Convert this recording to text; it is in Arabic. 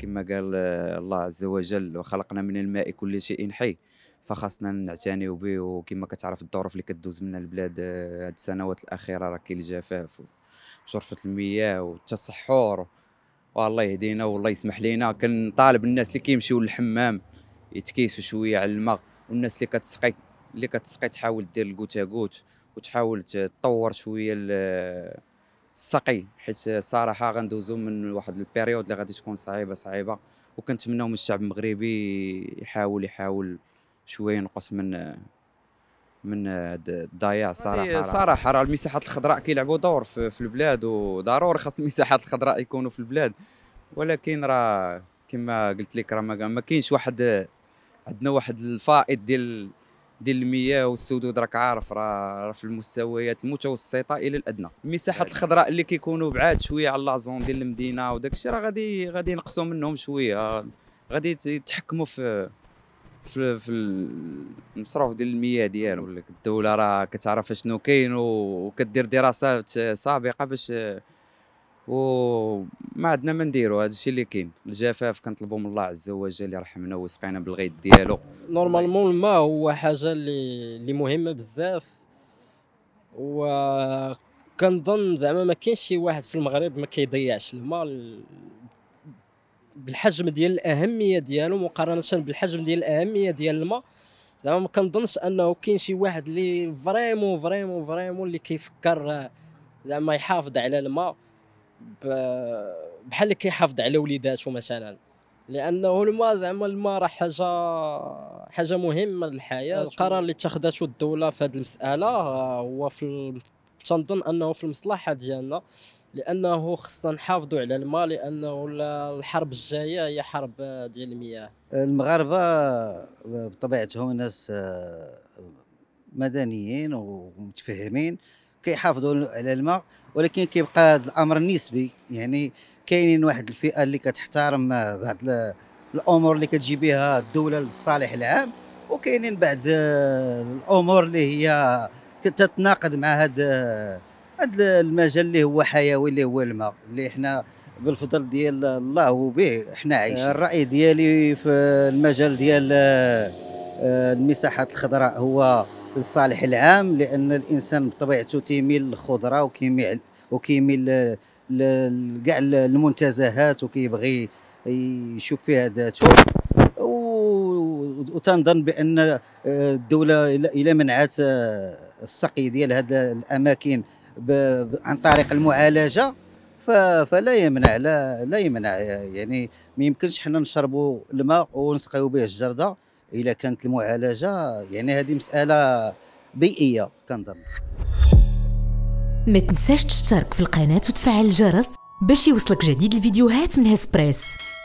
كما قال آه، الله عز وجل وخلقنا من الماء كل شيء حي فخاصنا نعتنيو به وكما كتعرف الظروف اللي كدوز منها البلاد آه، هاد السنوات الاخيره راه كاين الجفاف وشرفه المياه والتصحر والله يهدينا والله يسمح لينا كنطالب الناس اللي كيمشيو للحمام يتكيسوا شويه على الماء والناس اللي كتسقي اللي كتسقي تحاول دير الكوتا كوت وتحاول تطور شويه سقي حيت الصراحه غندوزو من واحد البيريود اللي غادي تكون صعيبه صعيبه وكنتمناو من الشعب المغربي يحاول يحاول شويه ينقص من من الضياع صراحه صراحه راه المساحات الخضراء كيلعبوا دور في, في البلاد وضروري خاص المساحات الخضراء يكونوا في البلاد ولكن راه كما قلت لك راه ما كاينش واحد عندنا واحد الفائض ديال ديال المياه والسدود راك عارف راه في المستويات المتوسطه الى الادنى المساحات أيوة. الخضراء اللي كيكونوا بعاد شويه على لازون ديال المدينه وداك الشيء راه غادي غادي ينقصوا منهم شويه غادي يتحكموا في في في المصروف ديال المياه ديالو أيوة. الدوله راه كتعرف شنو كاين وكدير دراسات سابقه باش وما عندنا ما نديرو هذا الشيء اللي كاين الجفاف كنطلبوا من الله عز وجل يرحمنا ويسقينا بالغيث ديالو نورمالمون الماء هو حاجه اللي اللي مهمه بزاف و كنظن زعما ما كاينش شي واحد في المغرب ما كيضيعش الماء بالحجم ديال الاهميه ديالو مقارنه بالحجم ديال الاهميه ديال الماء زعما ما كنظنش انه كاين شي واحد اللي فريمون فريمون فريمون اللي كيفكر زعما يحافظ على الماء بحال اللي كيحافظ على وليداتو مثلا لانه الماء زعما الماء راه حاجه حاجه مهمه للحياه القرار اللي اتخذته الدوله في هذه المساله آه، هو في تنظن انه في المصلحه ديالنا لانه خصنا نحافظوا على الماء لانه الحرب الجايه هي حرب ديال المياه المغاربه بطبيعتهم ناس آه، مدنيين ومتفهمين كيحافظوا على الماء ولكن كيبقى هذا الامر نسبي يعني كاينين واحد الفئه اللي كتحترم آه، بعض الامور اللي كتجي بها الدوله للصالح العام وكاينين بعض آه، الامور اللي هي تتناقض مع هذا آه، هذا المجال اللي هو حيوي اللي هو الماء اللي حنا بالفضل ديال الله وبه حنا عايشين الراي ديالي في المجال ديال المساحات الخضراء هو للصالح العام لان الانسان بطبيعته تيميل للخضره وكيميل وكيميل لكاع المنتزهات وكيبغي يشوف فيها ذاته وتنظن بان آه، الدوله الى منعت آه، السقي ديال هذه الاماكن عن طريق المعالجه فلا يمنع لا لا يمنع يعني ما يمكنش حنا نشربوا الماء ونسقيو به الجرده الا كانت المعالجه يعني هذه مساله بيئيه كنظن ما تنساش تشترك في القناه وتفعل الجرس باش يوصلك جديد الفيديوهات من هسبريس